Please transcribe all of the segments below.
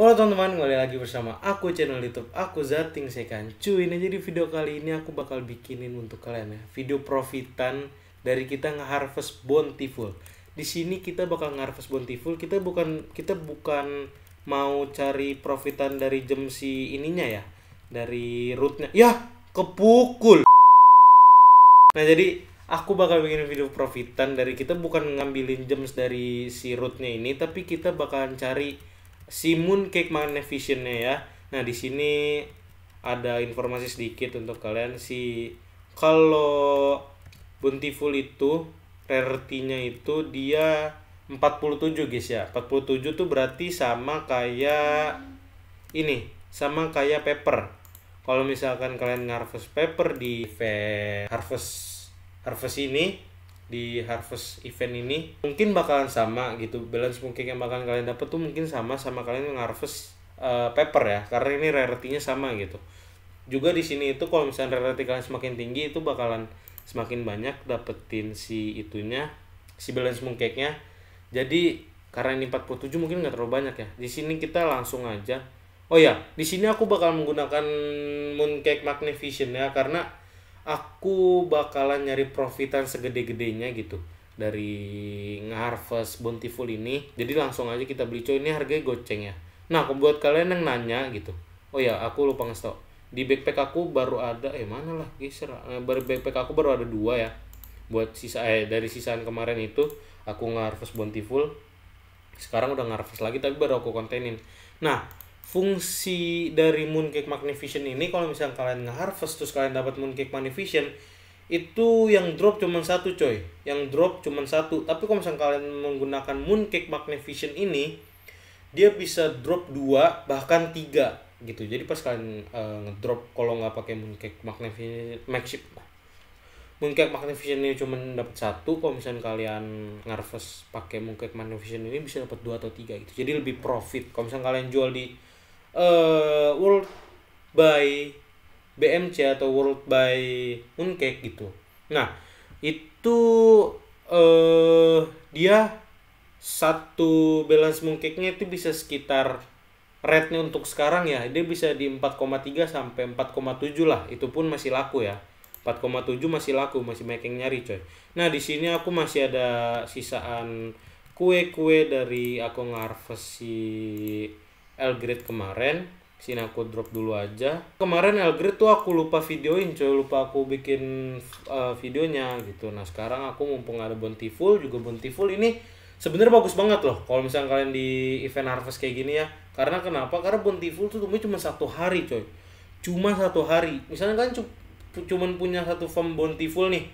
Halo teman-teman, kembali lagi bersama aku channel YouTube aku Zating Sekan. Cuy, ini jadi video kali ini aku bakal bikinin untuk kalian ya video profitan dari kita ngeharvest bountiful. Di sini kita bakal ngeharvest bountiful. Kita bukan kita bukan mau cari profitan dari jam ininya ya, dari rootnya. Ya, kepukul. Nah jadi aku bakal bikin video profitan dari kita bukan ngambilin gems dari si rootnya ini, tapi kita bakalan cari si Mooncake visionnya ya. Nah di sini ada informasi sedikit untuk kalian si kalau Bountiful itu rarity-nya itu dia 47 guys ya. 47 tuh berarti sama kayak ini, sama kayak paper. Kalau misalkan kalian harvest paper di harvest harvest ini di harvest event ini mungkin bakalan sama gitu balance mungkin yang bakalan kalian dapat tuh mungkin sama sama kalian mengharvest uh, eh, paper ya karena ini rarity-nya sama gitu juga di sini itu kalau misalnya rarity kalian semakin tinggi itu bakalan semakin banyak dapetin si itunya si balance mooncake nya jadi karena ini 47 mungkin nggak terlalu banyak ya di sini kita langsung aja oh ya di sini aku bakal menggunakan mooncake magnificent ya karena aku bakalan nyari profitan segede-gedenya gitu dari ngeharvest bountiful ini jadi langsung aja kita beli coy ini harganya goceng ya nah aku buat kalian yang nanya gitu oh ya aku lupa ngasih tau di backpack aku baru ada eh mana lah geser eh, Baru backpack aku baru ada dua ya buat sisa eh dari sisaan kemarin itu aku ngeharvest bountiful sekarang udah ngeharvest lagi tapi baru aku kontenin nah fungsi dari mooncake magnificent ini kalau misalnya kalian ngeharvest terus kalian dapat mooncake magnificent itu yang drop cuma satu coy yang drop cuma satu tapi kalau misalnya kalian menggunakan mooncake magnificent ini dia bisa drop dua bahkan tiga gitu jadi pas kalian uh, ngedrop kalau nggak pakai mooncake magnificent maxip nah. mooncake magnificent ini cuma dapat satu kalau misalnya kalian ngarves pakai mooncake magnificent ini bisa dapat dua atau tiga gitu jadi lebih profit kalau misalnya kalian jual di uh, World by BMC atau World by Mooncake gitu. Nah, itu uh, dia satu balance mooncake-nya itu bisa sekitar rate-nya untuk sekarang ya, dia bisa di 4,3 sampai 4,7 lah. Itu pun masih laku ya. 4,7 masih laku, masih making nyari coy. Nah, di sini aku masih ada sisaan kue-kue dari aku ngarvesi Elgrid kemarin sini aku drop dulu aja kemarin Elgrid tuh aku lupa videoin coy lupa aku bikin uh, videonya gitu nah sekarang aku mumpung ada Bountiful juga Bountiful ini sebenarnya bagus banget loh kalau misalnya kalian di event harvest kayak gini ya karena kenapa karena Bountiful tuh tumbuh cuma satu hari coy cuma satu hari misalnya kalian cuma punya satu farm Bountiful nih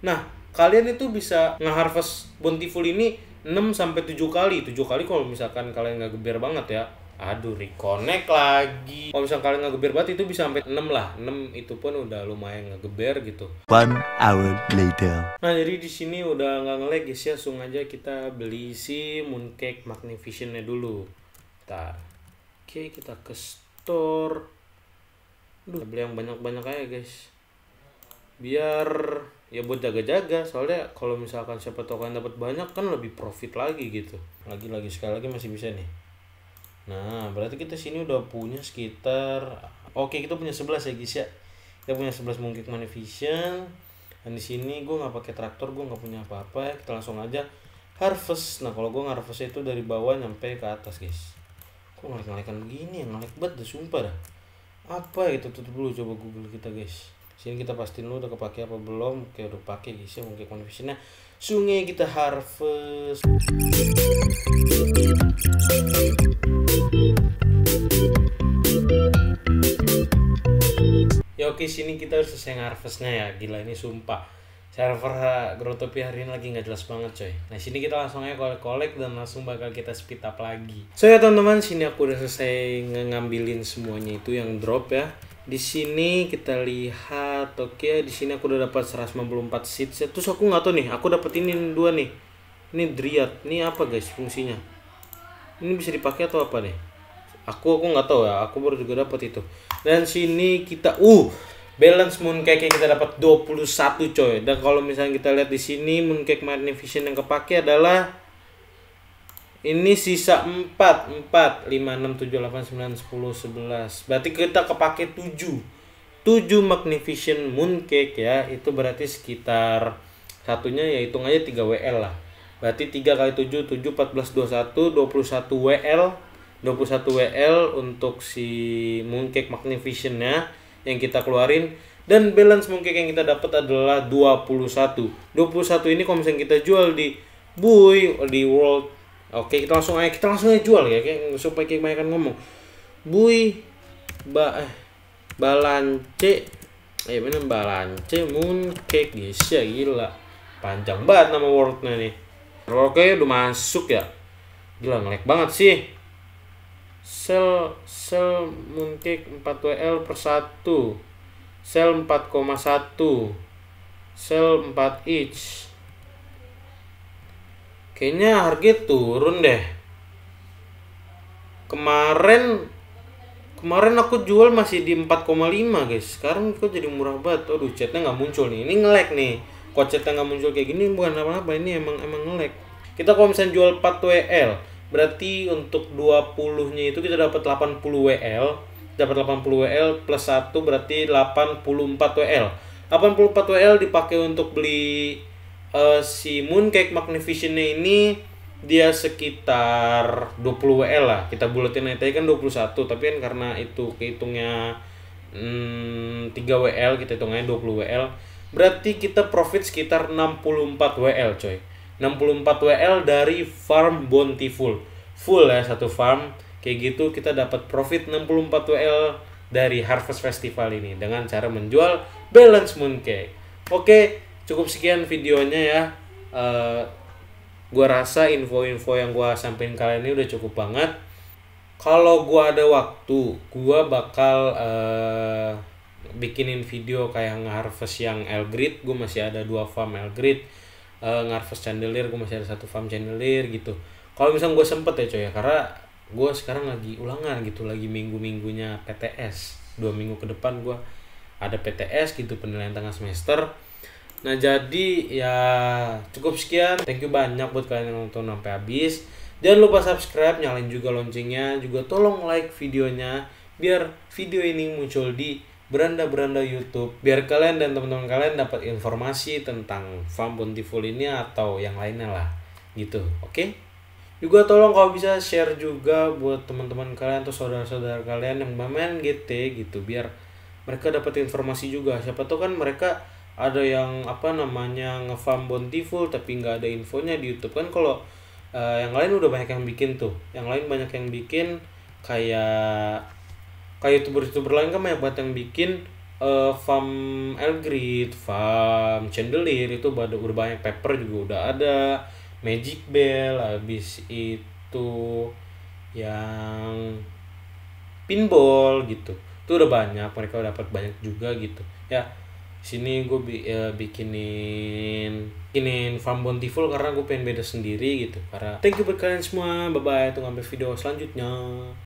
nah kalian itu bisa ngeharvest Bountiful ini 6 sampai tujuh kali. tujuh kali kalau misalkan kalian nggak geber banget ya. Aduh, reconnect lagi. Kalau misal kalian ngegeber banget itu bisa sampai 6 lah. 6 itu pun udah lumayan ngegeber gitu. One hour later. Nah, jadi di sini udah nggak nge guys ya. Langsung aja kita beli si Mooncake Magnificent-nya dulu. Nah, oke kita ke store. Duh, beli yang banyak-banyak aja guys. Biar ya buat jaga-jaga soalnya kalau misalkan siapa tahu kalian dapat banyak kan lebih profit lagi gitu. Lagi-lagi sekali lagi masih bisa nih. Nah, berarti kita sini udah punya sekitar Oke, kita punya 11 ya, guys ya. Kita punya 11 mungkin magnificent. Dan di sini gua nggak pakai traktor, gua nggak punya apa-apa. Ya. Kita langsung aja harvest. Nah, kalau gue harvest itu dari bawah nyampe ke atas, guys. Kok ngelek-ngelekan begini ya? Ngelik banget, sumpah dah. Apa itu? tutup dulu coba Google kita, guys sini kita pastiin lu udah kepake apa belum kayak udah pake guys ya mungkin kondisinya sungai kita harvest ya oke sini kita harus selesai harvestnya ya gila ini sumpah server Grotopi hari ini lagi nggak jelas banget coy. Nah sini kita langsung aja collect, collect dan langsung bakal kita speed up lagi. So ya teman-teman sini aku udah selesai ngambilin semuanya itu yang drop ya di sini kita lihat oke okay, di sini aku udah dapat 154 seeds terus aku nggak tahu nih aku dapat ini dua nih ini driat ini apa guys fungsinya ini bisa dipakai atau apa nih aku aku nggak tahu ya aku baru juga dapat itu dan sini kita uh balance mooncake kita dapat 21 coy dan kalau misalnya kita lihat di sini mooncake magnificent yang kepake adalah ini sisa 4 4 5 6 7 8 9 10 11. Berarti kita kepake 7. 7 magnificent mooncake ya. Itu berarti sekitar satunya ya hitung aja 3 WL lah. Berarti 3 kali 7 7 14 21 21 WL 21 WL untuk si mooncake magnificent ya yang kita keluarin dan balance mooncake yang kita dapat adalah 21. 21 ini kalau misalnya kita jual di Buy di World Oke, kita langsung aja kita langsung aja jual ya, kayak supaya kayak banyak ngomong. Bui ba eh balance eh mana balance mooncake guys ya gila panjang banget nama wordnya nih oke udah masuk ya gila ngelek banget sih sel sel mooncake 4 WL per satu, sel empat koma satu, sel empat each Kayaknya harga turun deh. Kemarin kemarin aku jual masih di 4,5 guys. Sekarang kok jadi murah banget. Aduh, chatnya nggak muncul nih. Ini ngelek nih. Kok chatnya nggak muncul kayak gini bukan apa-apa. Ini emang emang ngelek. Kita kalau misalnya jual 4 WL, berarti untuk 20-nya itu kita dapat 80 WL. Dapat 80 WL plus 1 berarti 84 WL. 84 WL dipakai untuk beli uh, si Mooncake Magnificent ini dia sekitar 20 WL lah. Kita buletin aja kan 21, tapi kan karena itu kehitungnya hmm, 3 WL, kita hitungnya 20 WL. Berarti kita profit sekitar 64 WL, coy. 64 WL dari farm bountiful. Full ya satu farm. Kayak gitu kita dapat profit 64 WL dari Harvest Festival ini dengan cara menjual balance mooncake. Oke, cukup sekian videonya ya uh, eh, gue rasa info-info yang gue sampaikan kalian ini udah cukup banget kalau gue ada waktu gue bakal uh, bikinin video kayak ngarves harvest yang Elgrid gue masih ada dua farm Elgrid uh, eh, ngarves chandelier gue masih ada satu farm chandelier gitu kalau misalnya gue sempet ya coy ya karena gue sekarang lagi ulangan gitu lagi minggu minggunya PTS dua minggu ke depan gue ada PTS gitu penilaian tengah semester Nah jadi ya cukup sekian. Thank you banyak buat kalian yang nonton sampai habis. Jangan lupa subscribe, nyalain juga loncengnya, juga tolong like videonya biar video ini muncul di beranda-beranda YouTube biar kalian dan teman-teman kalian dapat informasi tentang Farm Bountiful ini atau yang lainnya lah gitu oke okay? juga tolong kalau bisa share juga buat teman-teman kalian atau saudara-saudara kalian yang main GT gitu biar mereka dapat informasi juga siapa tahu kan mereka ada yang apa namanya ngefarm bountiful tapi nggak ada infonya di YouTube kan kalau uh, yang lain udah banyak yang bikin tuh yang lain banyak yang bikin kayak kayak youtuber youtuber lain kan banyak banget yang bikin uh, farm Elgrid, farm Chandelier itu pada udah banyak paper juga udah ada Magic Bell habis itu yang pinball gitu tuh udah banyak mereka dapat banyak juga gitu ya sini gue ya, bikinin bikinin farm bountiful karena gue pengen beda sendiri gitu karena thank you buat kalian semua bye bye tunggu sampai video selanjutnya